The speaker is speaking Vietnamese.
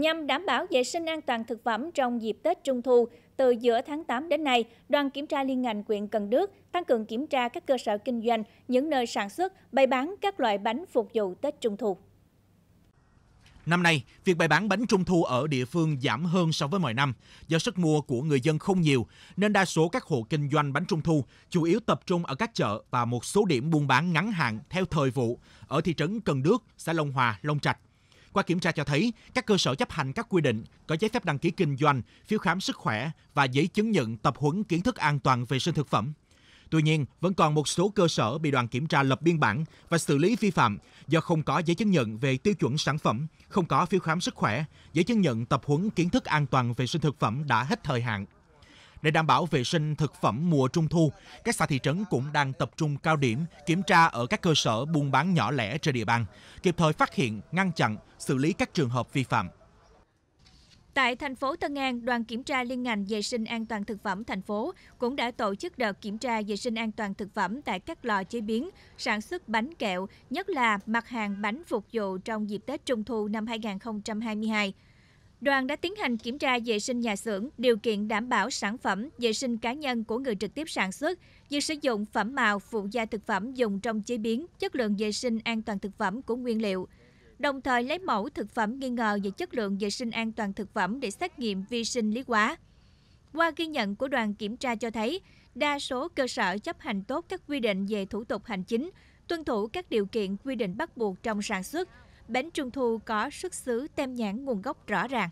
Nhằm đảm bảo vệ sinh an toàn thực phẩm trong dịp Tết Trung thu, từ giữa tháng 8 đến nay, đoàn kiểm tra liên ngành huyện Cần Đước tăng cường kiểm tra các cơ sở kinh doanh, những nơi sản xuất, bày bán các loại bánh phục vụ Tết Trung thu. Năm nay, việc bày bán bánh trung thu ở địa phương giảm hơn so với mọi năm. Do sức mua của người dân không nhiều, nên đa số các hộ kinh doanh bánh trung thu chủ yếu tập trung ở các chợ và một số điểm buôn bán ngắn hạn theo thời vụ ở thị trấn Cần Đước, xã Long Hòa, Long Trạch. Qua kiểm tra cho thấy, các cơ sở chấp hành các quy định có giấy phép đăng ký kinh doanh, phiếu khám sức khỏe và giấy chứng nhận tập huấn kiến thức an toàn vệ sinh thực phẩm. Tuy nhiên, vẫn còn một số cơ sở bị đoàn kiểm tra lập biên bản và xử lý vi phạm do không có giấy chứng nhận về tiêu chuẩn sản phẩm, không có phiếu khám sức khỏe, giấy chứng nhận tập huấn kiến thức an toàn vệ sinh thực phẩm đã hết thời hạn. Để đảm bảo vệ sinh thực phẩm mùa trung thu, các xã thị trấn cũng đang tập trung cao điểm kiểm tra ở các cơ sở buôn bán nhỏ lẻ trên địa bàn, kịp thời phát hiện, ngăn chặn, xử lý các trường hợp vi phạm. Tại thành phố Tân An, đoàn kiểm tra liên ngành vệ sinh an toàn thực phẩm thành phố cũng đã tổ chức đợt kiểm tra vệ sinh an toàn thực phẩm tại các lò chế biến, sản xuất bánh kẹo, nhất là mặt hàng bánh phục vụ trong dịp Tết Trung thu năm 2022. Đoàn đã tiến hành kiểm tra vệ sinh nhà xưởng, điều kiện đảm bảo sản phẩm, vệ sinh cá nhân của người trực tiếp sản xuất, việc sử dụng phẩm màu, phụ gia thực phẩm dùng trong chế biến, chất lượng vệ sinh an toàn thực phẩm của nguyên liệu. Đồng thời lấy mẫu thực phẩm nghi ngờ về chất lượng vệ sinh an toàn thực phẩm để xét nghiệm vi sinh lý hóa. Qua ghi nhận của đoàn kiểm tra cho thấy, đa số cơ sở chấp hành tốt các quy định về thủ tục hành chính, tuân thủ các điều kiện quy định bắt buộc trong sản xuất, bánh trung thu có xuất xứ tem nhãn nguồn gốc rõ ràng.